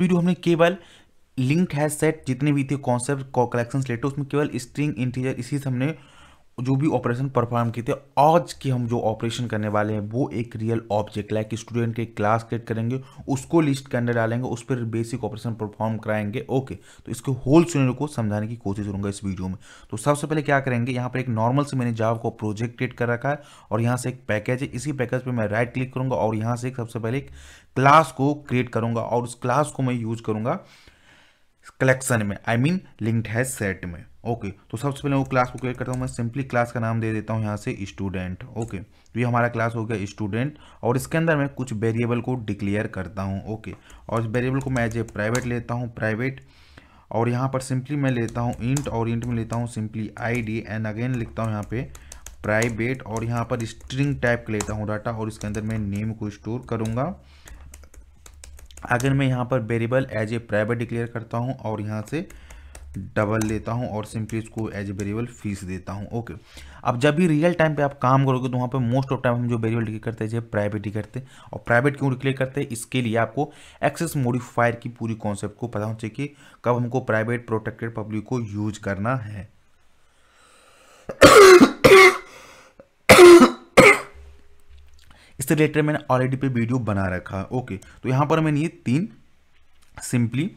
video हमने केवल link है सेट जितने भी थे कॉन्सेप्ट कलेक्शन लेटे उसमें केवल स्ट्रिंग इंटीजर इसी से हमने जो भी ऑपरेशन परफॉर्म किए थे आज के हम जो ऑपरेशन करने वाले हैं वो एक रियल ऑब्जेक्ट लाइक स्टूडेंट के क्लास क्रिएट करेंगे उसको लिस्ट के अंदर डालेंगे उस पर बेसिक ऑपरेशन परफॉर्म कराएंगे ओके तो इसके होल सीनियर को समझाने की कोशिश करूंगा इस वीडियो में तो सबसे पहले क्या करेंगे यहाँ पर एक नॉर्मल से मैंने जाव को प्रोजेक्ट क्रिएट कर रखा है और यहाँ से एक पैकेज है इसी पैकेज पर मैं राइट क्लिक करूँगा और यहाँ से सबसे पहले एक क्लास को क्रिएट करूँगा और उस क्लास को मैं यूज करूँगा कलेक्शन में आई मीन लिंक्ड है सेट में ओके तो सबसे पहले वो क्लास को क्लिक करता हूँ मैं सिंपली क्लास का नाम दे देता हूँ यहाँ से स्टूडेंट ओके तो ये हमारा क्लास हो गया स्टूडेंट और इसके अंदर मैं कुछ वेरिएबल को डिक्लेयर करता हूँ ओके और इस वेरिएबल को मैं एज ए प्राइवेट लेता हूँ प्राइवेट और यहाँ पर सिंपली मैं लेता हूँ इंट और इंट में लेता हूँ सिंपली आई एंड अगेन लिखता हूँ यहाँ पर प्राइवेट और यहाँ पर स्ट्रिंग टाइप का लेता हूँ डाटा और इसके अंदर मैं नेम को स्टोर करूँगा अगर मैं यहाँ पर variable as a private declare करता हूँ और यहाँ से डबल लेता हूँ और सिंपली इसको एज वेरिएबल फीस देता हूँ ओके अब जब भी रियल टाइम पे आप काम करोगे तो वहाँ पे मोस्ट ऑफ टाइम हम जो वेरिएबल डिक्लेयर करते हैं जो प्राइवेट ही करते हैं और प्राइवेट क्यों डिक्लेयर करते हैं इसके लिए आपको एक्सेस मॉडिफायर की पूरी कॉन्सेप्ट को पता होना चाहिए कि कब हमको प्राइवेट प्रोटेक्टेड पब्लिक को यूज करना है इससे रिलेटेड मैंने ऑलरेडी पे वीडियो बना रखा है ओके तो यहाँ पर मैंने ये तीन सिंपली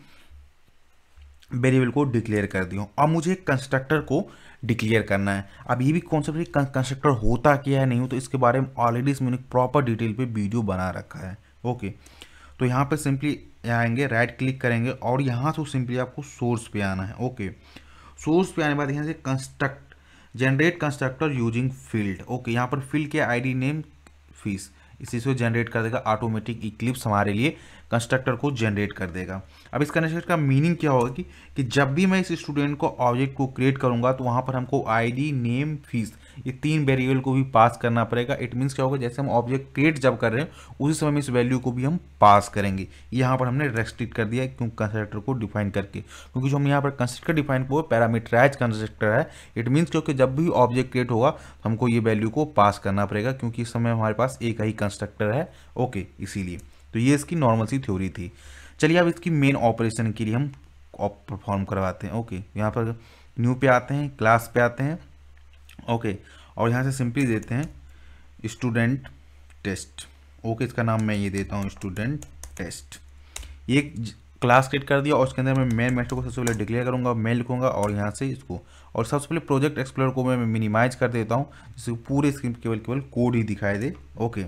वेरिएबल को डिक्लेयर कर दिया अब मुझे कंस्ट्रक्टर को डिक्लेयर करना है अब ये भी कॉन्सेप्ट कंस्ट्रक्टर होता क्या है नहीं हो तो इसके बारे में ऑलरेडी मैंने प्रॉपर डिटेल पे वीडियो बना रखा है ओके तो यहाँ पे सिंपली आएंगे राइट क्लिक करेंगे और यहाँ से सिंपली आपको सोर्स पे आना है ओके सोर्स पे आने के बाद यहाँ से construct generate constructor using field okay यहाँ पर फील्ड के आई नेम फीस इसी से जनरेट कर देगा ऑटोमेटिक इक्लिप्स हमारे लिए कंस्ट्रक्टर को जनरेट कर देगा अब इस कंस्ट्रक्टर का मीनिंग क्या होगा कि, कि जब भी मैं इस स्टूडेंट को ऑब्जेक्ट को क्रिएट करूँगा तो वहाँ पर हमको आईडी नेम फीस ये तीन वेरिएबल को भी पास करना पड़ेगा इट मीन्स क्या होगा जैसे हम ऑब्जेक्ट क्रिएट जब कर रहे हैं उसी समय में इस वैल्यू को भी हम पास करेंगे यहाँ पर हमने रेस्ट्रिक्ट कर दिया क्यों कंस्ट्रक्टर को डिफाइन करके क्योंकि जो हम यहाँ पर कंस्ट्रक्टर डिफाइन को पैरामीटराइज कंस्ट्रक्टर है इट मीन्स क्योंकि जब भी ऑब्जेक्ट क्रिएट होगा हमको ये वैल्यू को पास करना पड़ेगा क्योंकि इस समय हमारे पास एक ही कंस्ट्रक्टर है ओके इसीलिए तो ये इसकी नॉर्मल सी थ्योरी थी चलिए अब इसकी मेन ऑपरेशन के लिए हम परफॉर्म करवाते हैं ओके यहाँ पर न्यू पे आते हैं क्लास पे आते हैं ओके और यहाँ से सिंपली देते हैं स्टूडेंट टेस्ट ओके इसका नाम मैं ये देता हूँ स्टूडेंट टेस्ट ये क्लास क्रिएट कर दिया और उसके अंदर मैं मेन मेस्टर को सबसे पहले डिक्लेयर करूँगा मैं लिखूँगा और यहाँ से इसको और सबसे पहले प्रोजेक्ट एक्सप्लोर को मैं मिनिमाइज कर देता हूँ जिससे पूरे स्क्रीन केवल केवल कोड ही दिखाई दे ओके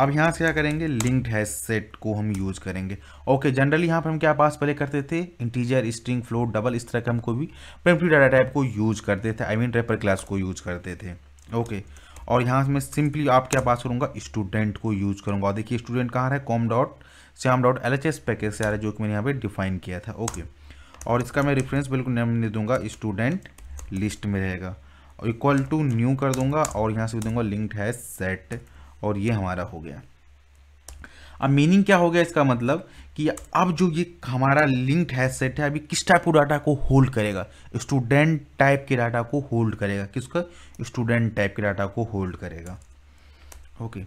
अब यहाँ से क्या करेंगे लिंक्ड हैश सेट को हम यूज़ करेंगे ओके जनरली यहाँ पर हम क्या पास पहले करते थे इंटीजर स्ट्रिंग फ्लोट डबल इस तरह के हमको भी प्रिमिटिव डाटा टाइप को यूज़ करते थे आई मीन रेपर क्लास को यूज़ करते थे ओके और यहाँ से मैं सिंपली आप क्या पास करूँगा स्टूडेंट को यूज़ करूँगा और देखिए स्टूडेंट कहाँ रहा है com dot Shyam dot L H S package से आ रहा है जो कि मैंने यहाँ पे डिफाइन किया था ओके और इसका मैं रेफरेंस बिल्कुल नेम नहीं दूंगा स्टूडेंट लिस्ट में रहेगा और इक्वल टू न्यू कर दूंगा और यहाँ से दूंगा लिंक्ड है सेट और ये हमारा हो गया अब मीनिंग क्या हो गया इसका मतलब कि अब जो ये हमारा लिंक्ड है सेट है अभी किस टाइप का डाटा को होल्ड करेगा स्टूडेंट टाइप के डाटा को होल्ड करेगा किसका स्टूडेंट टाइप के डाटा को होल्ड करेगा ओके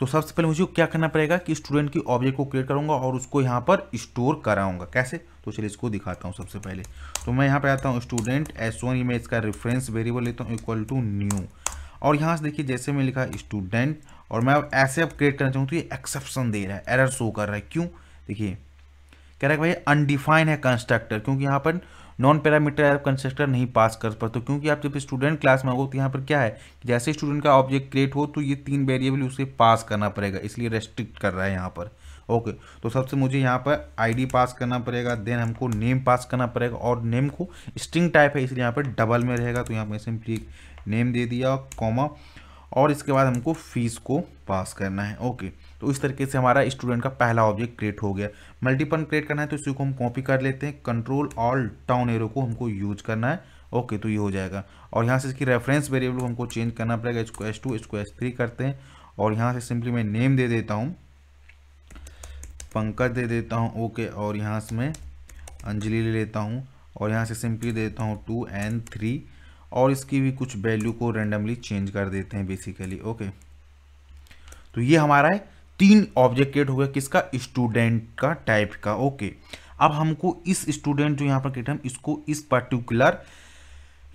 तो सबसे पहले मुझे क्या करना पड़ेगा कि स्टूडेंट की ऑब्जेक्ट को क्रिएट करूंगा और उसको यहाँ पर स्टोर कराऊंगा कैसे तो चलिए इसको दिखाता हूँ सबसे पहले तो मैं यहाँ पर आता हूँ स्टूडेंट एस वन मैं इसका रेफरेंस वेरिएबल लेता हूँ इक्वल टू न्यू और यहाँ से देखिए जैसे मैं लिखा स्टूडेंट और मैं अब ऐसे अब क्रिएट करना चाहूँ तो ये एक्सेप्शन दे रहा है एरर शो कर रहा है क्यों देखिए कह रहा है भाई अनडिफाइन है कंस्ट्रक्टर क्योंकि यहाँ पर नॉन पैरामीटर आप कंस्ट्रक्टर नहीं पास कर पाते क्योंकि आप जब स्टूडेंट क्लास में हो तो यहाँ पर क्या है जैसे स्टूडेंट का ऑब्जेक्ट क्रिएट हो तो ये तीन वेरिएबल उसे पास करना पड़ेगा इसलिए रेस्ट्रिक्ट कर रहा है यहाँ पर ओके तो सबसे मुझे यहाँ पर आईडी पास करना पड़ेगा देन हमको नेम पास करना पड़ेगा और नेम को स्ट्रिंग टाइप है इसलिए यहाँ पर डबल में रहेगा तो यहाँ पर सिंपली नेम दे दिया कॉमा और इसके बाद हमको फीस को पास करना है ओके तो इस तरीके से हमारा स्टूडेंट का पहला ऑब्जेक्ट क्रिएट हो गया मल्टीपल क्रिएट करना है तो इसी को हम कॉपी कर लेते हैं कंट्रोल ऑल टाउन एरो को हमको यूज करना है ओके तो ये हो जाएगा और यहाँ से इसकी रेफरेंस वेरिएबल को हमको चेंज करना पड़ेगा इसको एस टू इसको एस थ्री करते हैं और यहाँ से सिंपली मैं नेम दे देता हूँ पंकज दे देता हूँ ओके और यहाँ से मैं अंजलि ले लेता हूँ और यहाँ से सिंपली देता हूँ टू एंड थ्री और इसकी भी कुछ वैल्यू को रेंडमली चेंज कर देते हैं बेसिकली ओके तो ये हमारा है तीन ऑब्जेक्ट क्रिएट हो गया किसका स्टूडेंट का टाइप का ओके अब हमको इस स्टूडेंट जो यहाँ पर क्रिएट हम इसको इस पर्टिकुलर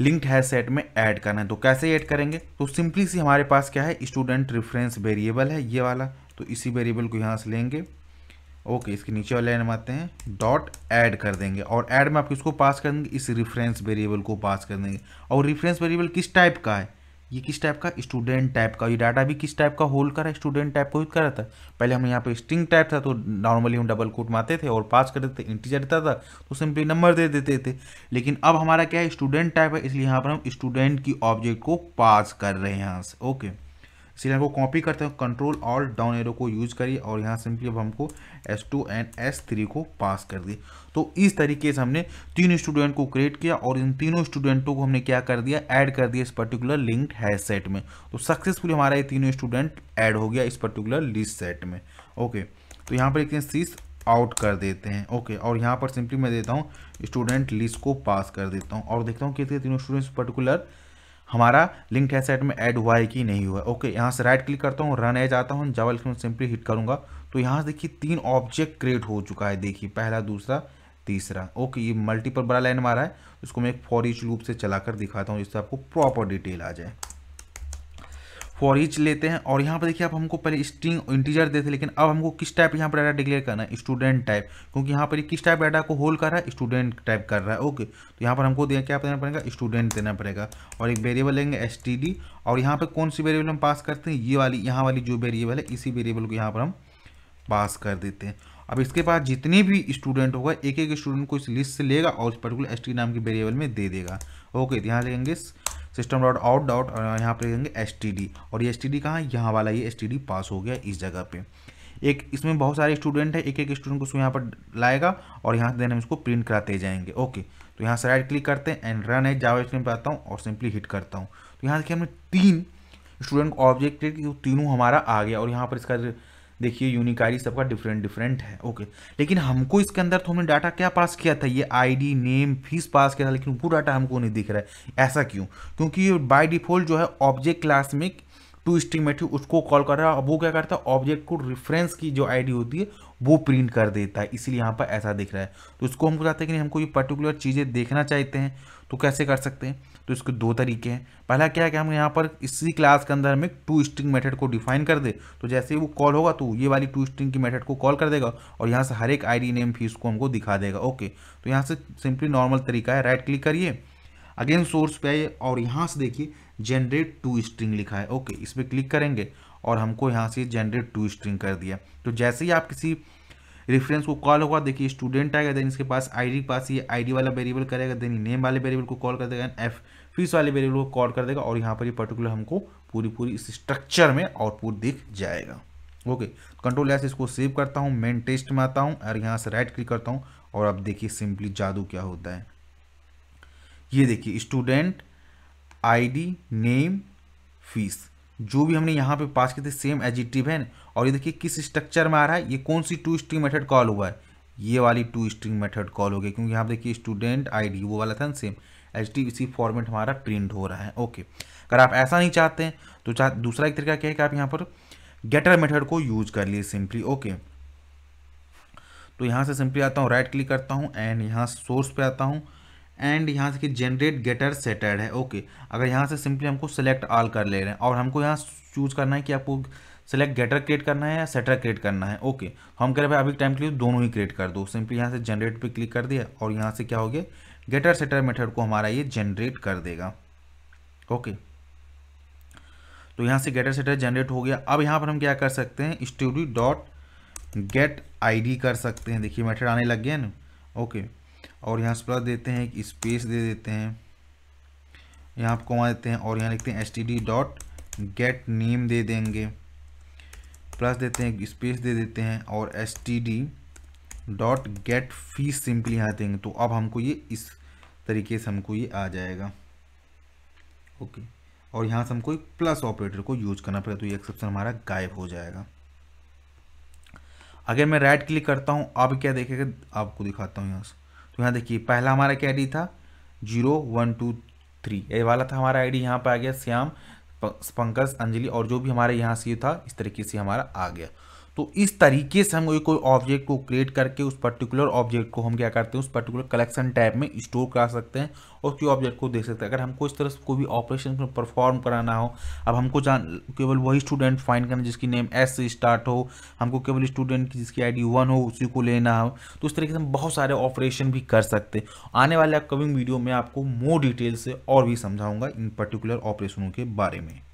लिंक्ड है सेट में ऐड करना है तो कैसे ऐड करेंगे तो सिंपली सी हमारे पास क्या है स्टूडेंट रेफरेंस वेरिएबल है ये वाला तो इसी वेरिएबल को यहाँ से लेंगे ओके इसके नीचे वाले लाइन आते हैं डॉट ऐड कर देंगे और ऐड में आप किसको पास कर देंगे इस रिफरेंस वेरिएबल को पास कर देंगे और रिफरेंस वेरिएबल किस टाइप का है ये किस टाइप का स्टूडेंट टाइप का ये डाटा भी किस टाइप का होल्ड करा स्टूडेंट टाइप को कर रहा था पहले हमने यहाँ पे स्ट्रिंग टाइप था तो नॉर्मली हम डबल कोट मारते थे और पास कर देते इंटीजर देता था तो सिंपली नंबर दे देते थे लेकिन अब हमारा क्या है स्टूडेंट टाइप है इसलिए यहाँ पर हम स्टूडेंट की ऑब्जेक्ट को पास कर रहे हैं यहाँ से ओके सिलेंडर को कॉपी करते हैं कंट्रोल और डाउन एरो को यूज करिए और यहाँ सिंपली अब हमको S two and S three को पास कर दिए तो इस तरीके से हमने तीन स्टूडेंट को क्रिएट किया और इन तीनों स्टूडेंटों को हमने क्या कर दिया ऐड कर दिया इस पर्टिकुलर लिंक्ड हैश सेट में तो सक्सेसफुली हमारा ये तीनों स्टूडेंट ऐड हो गया इस पर्टिकुलर लिस्ट सेट में ओके तो यहाँ पर देखते हैं सीस आउट कर देते हैं ओके और यहाँ पर सिंपली मैं देता हूँ स्टूडेंट लिस्ट को पास कर देता हूँ और देखता हूँ कितने तीनों स्टूडेंट्स पर्टिकुलर हमारा लिंक सेट में ऐड हुआ है कि नहीं हुआ है ओके यहाँ से राइट क्लिक करता हूँ रन एज आता हूँ जबल क्लिक सिंपली हिट करूँगा तो यहाँ से देखिए तीन ऑब्जेक्ट क्रिएट हो चुका है देखिए पहला दूसरा तीसरा ओके ये मल्टीपल बड़ा लाइन मारा है इसको मैं एक फॉर ईच लूप से चलाकर दिखाता हूँ जिससे आपको प्रॉपर डिटेल आ जाए फॉर ईच लेते हैं और यहाँ पर देखिए आप हमको पहले स्ट्रिंग इंटीजर देते लेकिन अब हमको किस टाइप यहाँ पर डाटा डिक्लेयर करना है स्टूडेंट टाइप क्योंकि यहाँ पर किस टाइप डाटा को होल्ड कर रहा है स्टूडेंट टाइप कर रहा है ओके तो यहाँ पर हमको दे क्या देना पड़ेगा स्टूडेंट देना पड़ेगा और एक वेरिएबल लेंगे एस और यहाँ पर कौन सी वेरिएबल हम पास करते हैं ये वाली यहाँ वाली जो वेरिएबल है इसी वेरिएबल को यहाँ पर हम पास कर देते हैं अब इसके बाद जितने भी स्टूडेंट होगा एक एक स्टूडेंट को इस लिस्ट से लेगा और इस पर्टिकुलर एस नाम की वेरिएबल में दे देगा ओके तो ध्यान लेंगे सिस्टम डॉट आउट डॉट यहाँ पर देंगे एस और ये एस टी डी कहाँ यहाँ वाला ये एस पास हो गया इस जगह पे एक इसमें बहुत सारे स्टूडेंट है एक एक स्टूडेंट को उसको यहाँ पर लाएगा और यहाँ से देने हम इसको प्रिंट कराते जाएंगे ओके तो यहाँ से राइट क्लिक करते हैं एंड रन है जावा स्क्रीन पर आता हूँ और सिंपली हिट करता हूँ तो यहाँ देखिए हमने तीन स्टूडेंट को ऑब्जेक्ट तीनों हमारा आ गया और यहाँ पर इसका देखिए यूनिकारी सबका डिफरेंट डिफरेंट है ओके लेकिन हमको इसके अंदर तो हमने डाटा क्या पास किया था ये आईडी नेम फीस पास किया था लेकिन वो डाटा हमको नहीं दिख रहा है ऐसा क्यों क्योंकि ये बाय डिफॉल्ट जो है ऑब्जेक्ट क्लास में टू स्ट्रिंग में थी उसको कॉल कर रहा है अब वो क्या करता है ऑब्जेक्ट को रिफरेंस की जो आईडी होती है वो प्रिंट कर देता है इसीलिए यहाँ पर ऐसा दिख रहा है तो इसको हम बताते हैं कि नहीं हमको ये पर्टिकुलर चीज़ें देखना चाहते हैं तो कैसे कर सकते हैं तो इसके दो तरीके हैं पहला क्या है कि हम यहाँ पर इसी क्लास के अंदर हमें टू स्ट्रिंग मेथड को डिफाइन कर दे तो जैसे ही वो कॉल होगा तो ये वाली टू स्ट्रिंग की मेथड को कॉल कर देगा और यहाँ से हर एक आईडी नेम फीस को हमको दिखा देगा ओके तो यहाँ से सिंपली नॉर्मल तरीका है राइट क्लिक करिए अगेन सोर्स पे आइए और यहाँ से देखिए जनरेट टू स्ट्रिंग लिखा है ओके इस पर क्लिक करेंगे और हमको यहाँ से जनरेट टू स्ट्रिंग कर दिया तो जैसे ही आप किसी रेफरेंस को कॉल होगा देखिए स्टूडेंट आएगा देन इसके पास आईडी पास ये आईडी वाला वेरिएबल करेगा देन नेम वाले वेरिएबल को कॉल कर देगा एफ फीस वाले वेरिएबल को कॉल कर देगा और यहाँ पर ये पर्टिकुलर हमको पूरी पूरी इस स्ट्रक्चर में आउटपुट दिख जाएगा ओके कंट्रोल एस इसको सेव करता हूँ मेन टेस्ट में आता हूँ और यहाँ से राइट क्लिक करता हूँ और अब देखिए सिंपली जादू क्या होता है ये देखिए स्टूडेंट आईडी नेम फीस जो भी हमने यहाँ पे पास किए थे सेम एजिटिव है और ये देखिए किस स्ट्रक्चर में आ रहा है ये कौन सी टू स्ट्रिंग मेथड कॉल हुआ है ये वाली टू स्ट्रिंग मेथड कॉल हो गई क्योंकि यहाँ देखिए स्टूडेंट आईडी वो वाला था ना सेम एच इसी फॉर्मेट हमारा प्रिंट हो रहा है ओके अगर आप ऐसा नहीं चाहते हैं तो चाह दूसरा एक तरीका क्या है कि आप यहाँ पर गेटर मेथड को यूज कर लिए सिंपली ओके तो यहाँ से सिंपली आता हूँ राइट क्लिक करता हूँ एंड यहाँ सोर्स पे आता हूँ एंड यहाँ से कि जनरेट गेटर सेटर है ओके अगर यहाँ से सिंपली हमको सेलेक्ट ऑल कर ले रहे हैं और हमको यहाँ चूज करना है कि आपको सेलेक्ट गेटर क्रिएट करना है या सेटर क्रिएट करना है ओके हम कह रहे हैं अभी टाइम के लिए दोनों ही क्रिएट कर दो सिंपली यहाँ से जनरेट पे क्लिक कर दिया और यहाँ से क्या हो गया गेटर सेटर मेथड को हमारा ये जनरेट कर देगा ओके तो यहाँ से गेटर सेटर जनरेट हो गया अब यहाँ पर हम क्या कर सकते हैं स्टूडी डॉट गेट आई कर सकते हैं देखिए मेथड आने लग गया ना ओके और यहाँ प्लस देते हैं एक स्पेस दे देते हैं यहाँ आप वहाँ देते हैं और यहाँ लिखते हैं S T D dot get name दे देंगे प्लस देते हैं स्पेस दे देते हैं और S T D dot get fees simply यहाँ देंगे तो अब हमको ये इस तरीके से हमको ये आ जाएगा ओके और यहाँ से हमको एक प्लस ऑपरेटर को यूज करना पड़ेगा तो ये एक्सेप्शन हमारा गायब हो जाएगा अगर मैं राइट क्लिक करता हूँ अब क्या देखेगा आपको दिखाता हूँ यहाँ से तो यहाँ देखिए पहला हमारा क्या आईडी था जीरो वन टू थ्री ये वाला था हमारा आईडी यहाँ पर आ गया श्याम पंकज अंजलि और जो भी हमारे यहाँ से था इस तरीके से हमारा आ गया तो इस तरीके से हम कोई ऑब्जेक्ट को क्रिएट करके उस पर्टिकुलर ऑब्जेक्ट को हम क्या करते हैं उस पर्टिकुलर कलेक्शन टैब में स्टोर करा सकते हैं और उसके ऑब्जेक्ट को देख सकते हैं अगर हमको इस तरह से कोई भी ऑपरेशन परफॉर्म कराना हो अब हमको जान केवल वही स्टूडेंट फाइंड करना जिसकी नेम एस से स्टार्ट हो हमको केवल स्टूडेंट की जिसकी आईडी वन हो उसी को लेना हो तो इस तरीके से हम बहुत सारे ऑपरेशन भी कर सकते हैं आने वाले अपकमिंग वीडियो में आपको मोर डिटेल से और भी समझाऊँगा इन पर्टिकुलर ऑपरेशनों के बारे में